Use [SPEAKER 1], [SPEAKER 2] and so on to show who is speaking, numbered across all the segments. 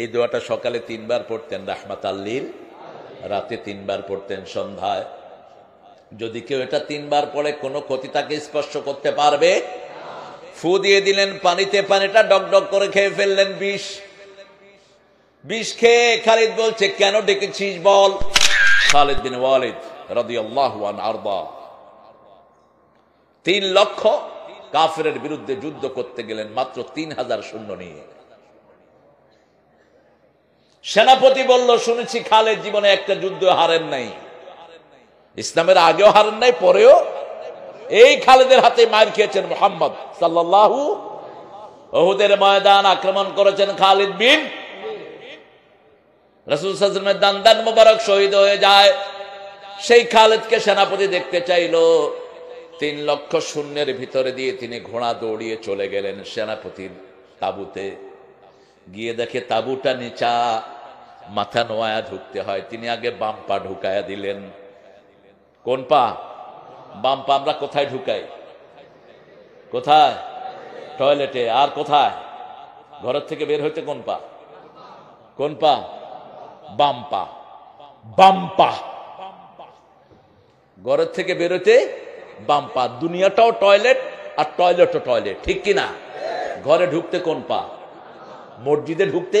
[SPEAKER 1] এই দোয়াটা সকালে তিনবার পড়তেন রাহমাত আল্লীর রাতে তিনবার পড়তেন সন্ধ্যায় যদি কেউ এটা তিনবার পড়ে কোনো ক্ষতি তাকে স্পর্শ করতে পারবে ফু দিয়ে দিলেন পানিতে পানিটা ডক ডক করে খেয়ে ফেললেন বিষ বিষ খেয়ে খালিদ বলছে কেন ডেকেছিস বল খালিদ বিন ওয়ালিদ রদি আল্লাহান তিন লক্ষ কাফের বিরুদ্ধে যুদ্ধ করতে গেলেন মাত্র তিন হাজার শূন্য নিয়ে সেনাপতি বলল শুনেছি খালেদ জীবনে একটা যুদ্ধ হারেন নাই ইসলামের আগেও হারেন নাই পরেও এই খালেদের হাতে মার খেয়েছেন মোহাম্মদ সাল্লাহু ওহুদের ময়দান আক্রমণ করেছেন খালিদ বিন রসুল সাজমের দান্দান মোবারক শহীদ হয়ে যায় সেই খালেদকে সেনাপতি দেখতে চাইল তিন লক্ষ শূন্যের ভিতরে দিয়ে তিনি ঘোড়া দৌড়িয়ে চলে গেলেন সেনাপতির তাবুতে গিয়ে দেখে তাবুটা নিচা মাথা নোয়া ঢুকতে হয় তিনি আগে বাম পা ঢুকায়া দিলেন কোন পা বাম পা আমরা কোথায় ঢুকাই কোথায় টয়লেটে আর কোথায় ঘরের থেকে বের হইতে কোন পা কোন পা বাম পা বাম পা ঘরের থেকে বেরোতে বাম পা দুনিয়াটাও টয়লেট আর টয়লেটও টয়লেট ঠিক কিনা ঘরে ঢুকতে কোন পা মসজিদে ঢুকতে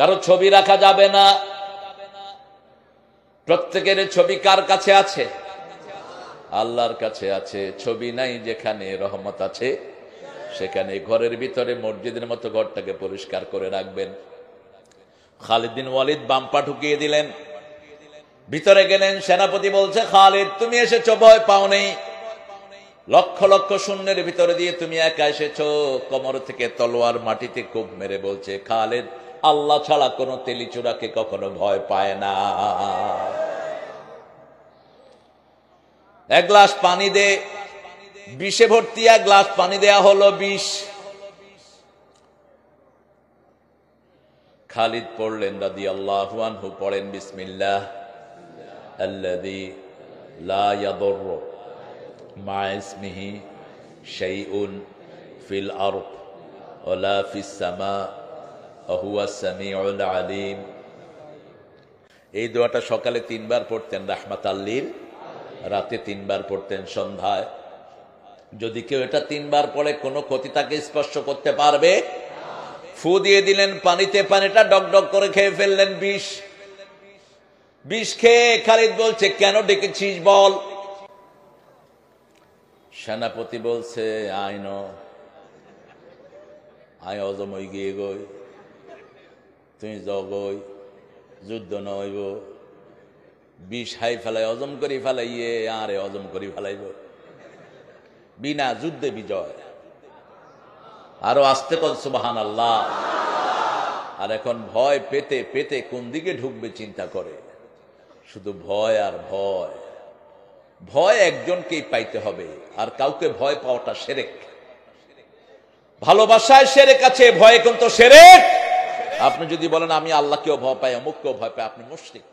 [SPEAKER 1] কারো ছবি রাখা যাবে না প্রত্যেকের ছবি কার কাছে আছে আল্লাহর কাছে আছে ছবি নাই যেখানে রহমত আছে সেখানে ঘরের ভিতরে মসজিদের মতো ঘরটাকে পরিষ্কার করে রাখবেন খালিদিন ওয়ালিদ বাম্পা ঢুকিয়ে দিলেন ভিতরে গেলেন সেনাপতি বলছে খালিদ তুমি এসেছো ভয় পাও নেই লক্ষ লক্ষ শূন্যের ভিতরে দিয়ে তুমি একা এসেছ কোমর থেকে তলোয়ার মাটিতে কোপ মেরে বলছে খালেদ আল্লাহ ছাড়া কোনো তেলিচুরাকে কখনো ভয় পায় না এক গ্লাস পানি দে বিষে ভর্তি এক গ্লাস পানি দেয়া হলো বিষ খালিদ পড়লেন দাদি আল্লাহ আনহু পড়েন বিসমিল্লাহ আল্লাদি লা ইয়াদর মা ইসমিহি ফিল আরদ ওয়া ফিস সামা আলিম এই দোয়াটা সকালে তিনবার পড়তেন রাহমাত আল্লীর রাতে তিনবার পড়তেন সন্ধ্যায় যদি কেউ এটা তিনবার পড়ে কোনো ক্ষতি তাকে স্পর্শ করতে পারবে ফু দিয়ে দিলেন পানিতে পানিটা ডক করে খেয়ে ফেললেন বিষ বিষ খেয়ে খালিদ বলছে কেন ডেকেছিস বল সেনাপতি বলছে আইন আয় অজমই গিয়ে গই তুমি জগই যুদ্ধ নইব বিষ হাই ফেলাই অজম করি ফেলাইয়ে আরে অজম করি ফেলাইব বিনা যুদ্ধে বিজয় আরো আসতে কল সুবাহান আল্লাহ আর এখন ভয় পেতে পেতে কোন দিকে ঢুকবে চিন্তা করে শুধু ভয় আর ভয় ভয় একজনকেই পাইতে হবে আর কাউকে ভয় পাওয়াটা সেরেক ভালোবাসায় সেরেক আছে ভয় কিন্তু সেরেক আপনি যদি বলেন আমি আল্লাহকেও ভয় পাই অমুককেও ভয় পাই আপনি মুশ্রিক